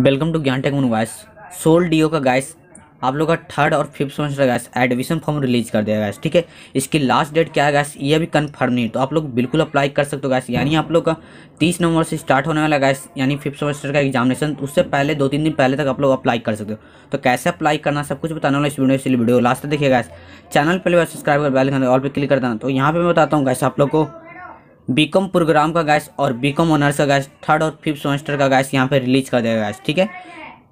welcome to Gyan tech guys SOL DU का guys आप लोग का थर्ड और fifth semester guys admission form release कर दिया गैस ठीक है इसकी लास्ट डेट क्या है गैस ये भी कन्फर्म नहीं तो आप लोग बिल्कुल अप्लाई कर सकते हो गैस यानी आप लोग का तीस नवंबर से स्टार्ट होने वाला गैस यानी फिफ्थ सेमेस्टर का एग्जामिनेशन उससे पहले दो तीन दिन पहले तक आप लोग अप्लाई कर सकते हो तो कैसे अप्लाई करना सब कुछ बताने वाला इस वीडियो इसलिए वीडियो लास्ट देखिए गैस चैनल पहले सब्सक्राइब कर बेल और पर क्लिक कर देना तो यहाँ पर मैं बताता हूँ गैस आप लोग को बीकॉम प्रोग्राम का गैस और बीकॉम ऑनर्स का गैस थर्ड और फिफ्थ सेमेस्टर का गैस यहाँ पे रिलीज कर देगा गैस ठीक है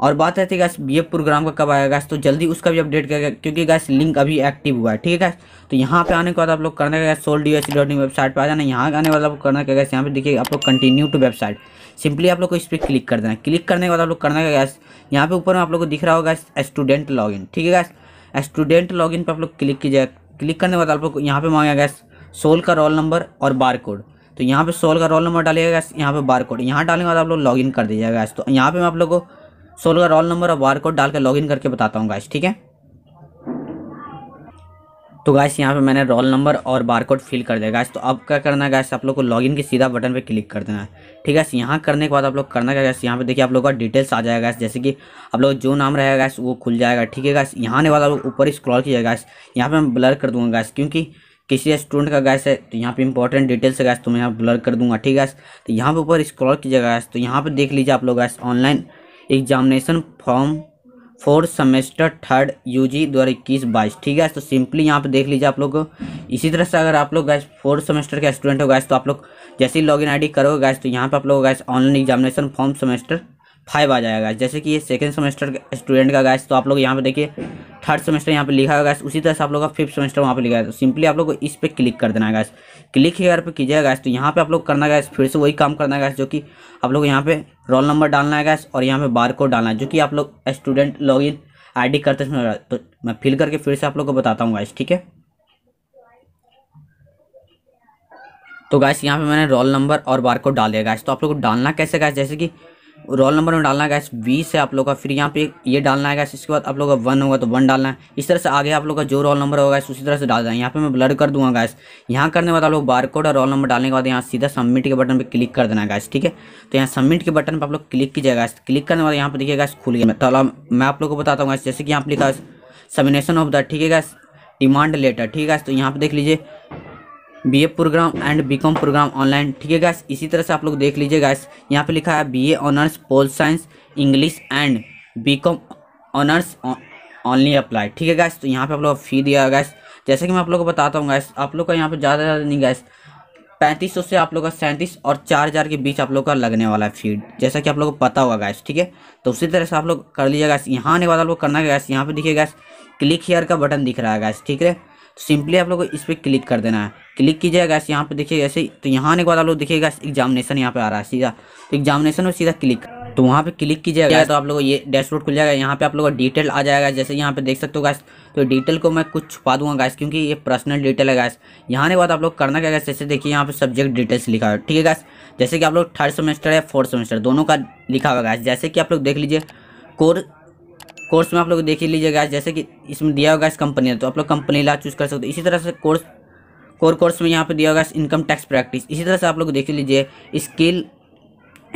और बात रहती है गैस बी प्रोग्राम का कब आएगा गैस तो जल्दी उसका भी अपडेट करेगा क्योंकि गैस लिंक अभी एक्टिव हुआ है ठीक है गैस तो यहाँ पे आने के बाद आप लोग करना का guys SOL D dot in website पर आ जाना यहाँ आने वाला आप लोग करने गैस यहाँ पे देखिए आप लोग कंटिन्यू टू वेबसाइट सिंपली आप लोग को इस पर क्लिक कर देना क्लिक करने के बाद आप लोग करना क्या गैस यहाँ पे ऊपर में आप लोग को दिख रहा होगा स्टूडेंट लॉगिन ठीक है गैस स्टूडेंट लॉगिन पर आप लोग क्लिक कीजिएगा क्लिक करने के बाद आप लोग यहाँ पे मांगा गैस सोल का रोल नंबर और बार कोड तो यहाँ पे सोल का रोल नंबर डालिएगा गैस यहाँ पे बार कोड यहाँ डालने के बाद आप लोग लॉगिन कर दीजिएगा गैस तो यहाँ पे मैं आप लोगों को सोल का रोल नंबर और बार कोड डाल कर लॉगिन करके बताता हूँ गैस ठीक है तो गैस यहाँ पे मैंने रोल नंबर और बार कोड फिल कर दिया गैस तो अब क्या करना है गैस आप लोग को लॉगिन के सीधा बटन पे क्लिक कर देना है ठीक है यहाँ करने के बाद आप लोग करना क्या गैस यहाँ पे देखिए आप लोग का डिटेल्स आ जाएगा गैस जैसे कि आप लोग जो नाम रहेगा गैस वो खुल जाएगा ठीक है गैस यहाँ आने बाद आप लोग ऊपर स्क्रॉल कीजिएगा गैस यहाँ पर मैं ब्लर कर दूँगा गैस क्योंकि किसी स्टूडेंट का गैस है तो यहाँ पे इंपॉर्टेंट डिटेल्स है गैस तो मैं यहाँ ब्लर कर दूंगा ठीक है तो यहाँ पे ऊपर स्क्रॉल कीजिएगा गैस तो यहाँ पे देख लीजिए आप लोग guys online examination form fourth semester third U G दो हज़ार इक्कीस बाईस ठीक है तो सिंपली यहाँ पे देख लीजिए आप लोग इसी तरह से अगर आप लोग गैस फोर्थ सेमेस्टर के स्टूडेंट हो गैस तो आप लोग जैसे ही आई डी करोगे गैस तो यहाँ पर आप लोग guys online examination form semester five आ जाएगा जैसे कि ये सेकेंड सेमेस्टर स्टूडेंट का गैस तो आप लोग यहाँ पे देखिए थर्ड सेमेस्टर यहाँ पे लिखा है गैस उसी तरह से आप लोग का फिफ्थ सेमेस्टर वहाँ पे लिखा है तो सिंपली आप लोग को इस पर क्लिक कर देना है गैस क्लिक अगर पे कीजिएगा गैस तो यहाँ पे आप लोग करना गैस फिर से वही काम करना है गैस जो कि आप लोग यहाँ पे रोल नंबर डालना है गैस और यहाँ पे बार कोड डालना है जो कि आप लोग स्टूडेंट लॉग इन आई करते समय तो मैं फिल करके फिर से आप लोग को बताता हूँ गैस ठीक है तो गैस यहाँ पे मैंने रोल नंबर और बार कोड डाल दिया गैस तो आप लोग को डालना कैसे गैस जैसे कि रोल नंबर में डालना है गैस बीस है आप लोग का फिर यहाँ पे ये डालना है गैस इसके बाद आप लोग का वन होगा तो वन डालना है इस तरह से आगे आप लोग का जो रोल नंबर होगा उसी तरह से डाल देना है यहाँ पे मैं ब्लड कर दूंगा गैस यहाँ करने के बाद आप लोग कोड और रोल नंबर डालने के बाद यहाँ सीधा सबमिट के बटन पर क्लिक कर देना है गैस ठीक है तो यहाँ सबमिट के बटन पर आप लोग क्लिक कीजिए गैस क्लिक करने के बाद यहाँ पर देखिए गैस खुल गया तो मैं आप लोग को बताता हूँ गैस जैसे कि यहाँ पर लिखा सबिनेशन ऑफ द ठीक है गैस डिमांड लेटर ठीक है तो यहाँ पर देख लीजिए B A program and B com program online ठीक है गैस इसी तरह से आप लोग देख लीजिए गैस यहाँ पे लिखा है B A honours pol science English and B com honours only apply ठीक है गैस तो यहाँ पे आप लोग फी दिया गैस जैसे कि मैं आप लोग को बताता हूँ गैस आप लोग का यहाँ पर ज़्यादा ज़्यादा नहीं गैस पैंतीस से आप लोग का सैंतीस और चार हज़ार के बीच आप लोग का लगने वाला है फीड जैसा कि आप लोग को पता होगा गैस ठीक है तो उसी तरह से आप लोग कर लीजिए गैस यहाँ आने के बाद आप लोग करना है गैस यहाँ पे दिखिए गैस क्लिक हेयर का बटन दिख रहा है गैस ठीक है तो सिंपली आप लोग को इस पर क्लिक कर देना है क्लिक कीजिए गैस यहाँ पे देखिए ऐसे तो यहाँ आने के बाद आप लोग देखिएगा एग्जामिनेशन यहाँ पे आ रहा है सीधा तो एग्जामिनेशन में सीधा क्लिक तो वहाँ पे क्लिक कीजिएगा तो आप लोगों ये डैशबोर्ड खुल जाएगा यहाँ पे आप लोगों का डिटेल आ जाएगा जैसे यहाँ पे देख सकते हो गैस तो डिटेल को मैं कुछ छुपा दूंगा गैस क्योंकि ये पर्सनल डिटेल है गैस यहाँ के बाद आप लोग करना क्या गैस जैसे देखिए यहाँ पे सब्जेक्ट डिटेल्स लिखा है ठीक है गैस जैसे कि आप लोग थर्ड सेमेस्टर या फोर्थ सेमेस्टर दोनों का लिखा हुआ गैस जैसे कि आप लोग देख लीजिए कोर कोर्स में आप लोग देख ही लीजिएगा जैसे कि इसमें दिया होगा इस कंपनी तो आप लोग कंपनी ला चूज कर सकते हो इसी तरह से कोर्स कोर कोर्स में यहाँ पे दिया होगा इनकम टैक्स प्रैक्टिस इसी तरह से आप लोग देख लीजिए स्किल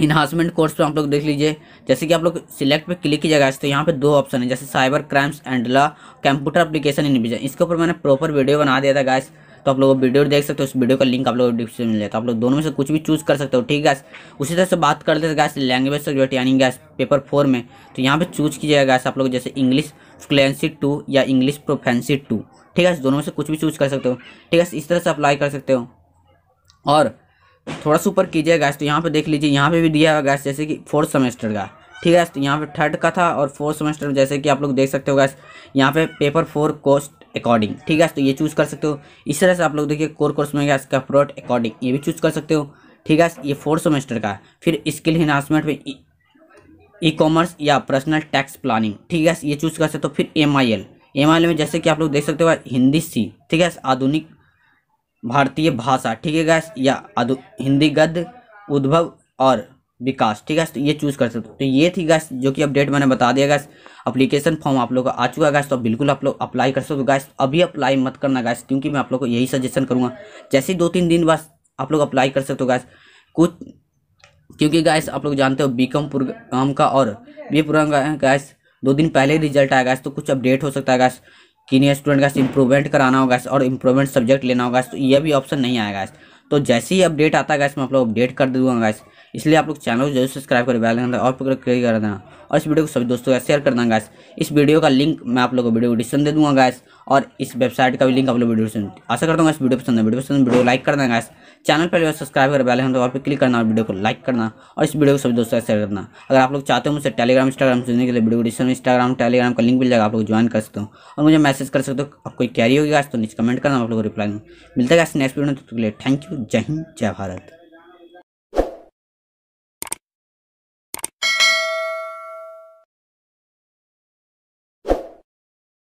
इन्हांसमेंट कोर्स पे आप लोग देख लीजिए जैसे कि आप लोग सिलेक्ट पे क्लिक जगह तो यहाँ पे दो ऑप्शन है जैसे cyber crimes and law computer application in vision इसके ऊपर मैंने प्रॉपर वीडियो बना दिया था गैस तो आप लोग वीडियो देख सकते हो उस वीडियो का लिंक आप लोग डिस्क्रिप्शन में जाएगा तो आप लोग दोनों में से कुछ भी चूज कर सकते हो ठीक है उसी तरह से बात करते हैं गैस लैंग्वेज सब्जेक्ट यानी गैस पेपर फोर में तो यहाँ पर चूज कीजिएगा गैस आप लोग जैसे इंग्लिश फ्लुएंसी टू या इंग्लिश प्रोफेंसी टू ठीक है दोनों में से कुछ भी चूज कर सकते हो ठीक है इस तरह से अप्लाई कर सकते हो और थोड़ा सा ऊपर कीजिए गैस तो यहाँ पे देख लीजिए यहाँ पे भी दिया हुआ गैस जैसे कि फोर्थ सेमेस्टर का ठीक है तो यहाँ पे थर्ड का था और फोर्थ सेमेस्टर जैसे कि आप लोग देख सकते हो गैस यहाँ पे पेपर फोर कोस्ट अकॉर्डिंग ठीक है तो ये चूज कर सकते हो इस तरह से आप लोग देखिए कोर कोर्स में इसका प्रोट अकॉर्डिंग ये भी चूज कर सकते हो ठीक है ये फोर्थ सेमेस्टर का है फिर स्किल इन्हांसमेंट में ई e- कॉमर्स या पर्सनल टैक्स प्लानिंग ठीक है ये चूज कर सकते हो फिर M I L M I L में जैसे कि आप लोग देख सकते हो हिंदी सी ठीक है आधुनिक भारतीय भाषा ठीक है गैस या हिंदी गद्य उद्भव और विकास ठीक है तो ये चूज कर सकते हो तो ये थी गैस जो कि अपडेट मैंने बता दिया गैस अप्लीकेशन फॉर्म आप लोग का आ चुका है गैस तो बिल्कुल आप लोग अप्लाई कर सकते हो गैस अभी अप्लाई मत करना गैस क्योंकि मैं आप लोग को यही सजेशन करूँगा जैसे दो तीन दिन बाद आप लोग अप्लाई कर सकते हो गैस कुछ क्योंकि गैस आप लोग जानते हो बी कॉम का और बी प्रोग्राम गैस दो दिन पहले रिजल्ट आया गैस तो कुछ अपडेट हो सकता है गैस किन्हीं स्टूडेंट गैस इंप्रूवमेंट कराना होगा और इंप्रूवमेंट सब्जेक्ट लेना होगा तो यह भी ऑप्शन नहीं आएगा तो जैसे ही अपडेट आता है गैस मैं आप लोग अपडेट कर दूंगा गैस इसलिए आप लोग चैनल को जरूर सब्सक्राइब करें बेल और पर क्लिक कर देना और इस वीडियो को सभी दोस्तों का शेयर करना गैस इस वीडियो का लिंक मैं आप लोगों को वीडियो डिस्क्रिप्शन दे दूँगा गैस और इस वेबसाइट का भी लिंक आप लोग वीडियो आशा करता हूँ इस वीडियो पसंद है वीडियो पसंद वीडियो लाइक करना गैस चैनल पर सब्सक्राइब कर बेल और पर क्लिक करना और वीडियो को लाइक करना और इस वीडियो को सभी दोस्तों का शेयर करना अगर आप लोग चाहते हो मुझे टेलीग्राम इंस्टाग्राम सुनने के लिए वीडियो डिस्क्रिप्शन इंस्टाग्राम टेलीग्राम का लिंक मिल जाएगा आप लोग ज्वाइन कर सकते हो और मुझे मैसेज कर सकते हो आपको कैरी होगी गैस तो नीचे कमेंट करना आप लोग को रिप्लाई मिलता है गैस नेक्स्ट वीडियो में थैंक यू जय हिंद जय भारत